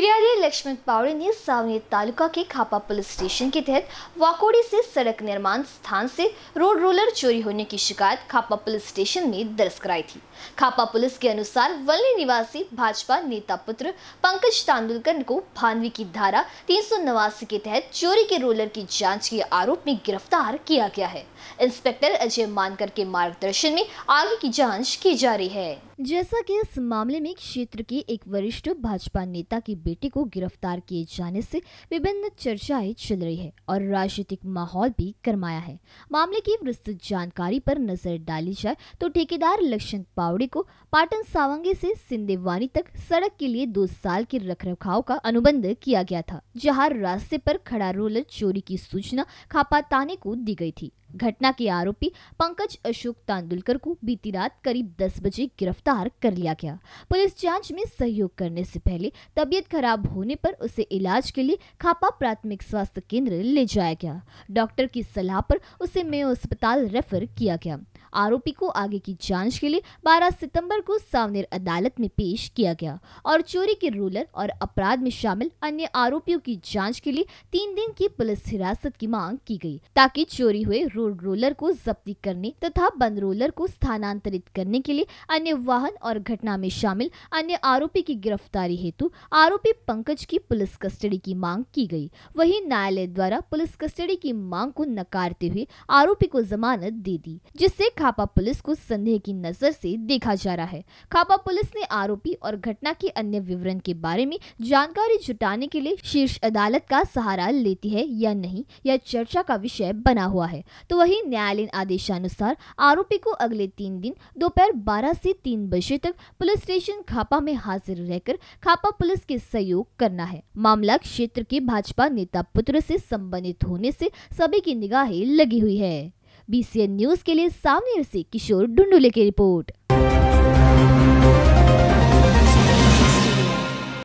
पीरियाडी लक्ष्मण पावड़े ने सावनी तालुका के खापा police station के तहत वाकोड़ी से सड़क निर्माण स्थान से रोड रोलर चोरी होने की शिकायत खापा पुलिस स्टेशन में दर्ज कराई थी खापा पुलिस के अनुसार वल्ली निवासी भाजपा नेता पुत्र पंकज तांदुलकर को भानवी की धारा तीन के तहत चोरी के रोलर की जाँच के आरोप में गिरफ्तार किया गया है इंस्पेक्टर अजय मानकर के मार्गदर्शन में आगे की जाँच की जा रही है जैसा की इस मामले में क्षेत्र के एक वरिष्ठ भाजपा नेता की बेटे को गिरफ्तार किए जाने से विभिन्न चर्चाएं चल रही है और राजनीतिक माहौल भी गरमाया है मामले की विस्तृत जानकारी पर नजर डाली जाए तो ठेकेदार लक्ष्मण पावड़े को पाटन सावंगे से सिंदेवानी तक सड़क के लिए दो साल के रख का अनुबंध किया गया था जहाँ रास्ते पर खड़ा रोलर चोरी की सूचना खापाताने को दी गई थी घटना के आरोपी पंकज अशोक तांदुलकर को बीती रात करीब 10 बजे गिरफ्तार कर लिया गया पुलिस जांच में सहयोग करने से पहले तबियत खराब होने पर उसे इलाज के लिए खापा प्राथमिक स्वास्थ्य केंद्र ले जाया गया डॉक्टर की सलाह पर उसे मेयो अस्पताल रेफर किया गया आरोपी को आगे की जांच के लिए 12 सितंबर को सावनेर अदालत में पेश किया गया और चोरी के रोलर और अपराध में शामिल अन्य आरोपियों की जांच के लिए तीन दिन की पुलिस हिरासत की मांग की गई ताकि चोरी हुए रोड रोलर को जब्ती करने तथा बंद रोलर को स्थानांतरित करने के लिए अन्य वाहन और घटना में शामिल अन्य आरोपी की गिरफ्तारी हेतु आरोपी पंकज की पुलिस कस्टडी की मांग की गई वही न्यायालय द्वारा पुलिस कस्टडी की मांग को नकारते हुए आरोपी को जमानत दे दी जिससे खापा पुलिस को संदेह की नजर से देखा जा रहा है खापा पुलिस ने आरोपी और घटना के अन्य विवरण के बारे में जानकारी जुटाने के लिए शीर्ष अदालत का सहारा लेती है या नहीं यह चर्चा का विषय बना हुआ है तो वही न्यायालय आदेशानुसार आरोपी को अगले तीन दिन दोपहर बारह से तीन बजे तक पुलिस स्टेशन खापा में हाजिर रहकर खापा पुलिस के सहयोग करना है मामला क्षेत्र के भाजपा नेता पुत्र से संबंधित होने से सभी की निगाहें लगी हुई है बीसीएन न्यूज के लिए सामने से किशोर डुंडुले की रिपोर्ट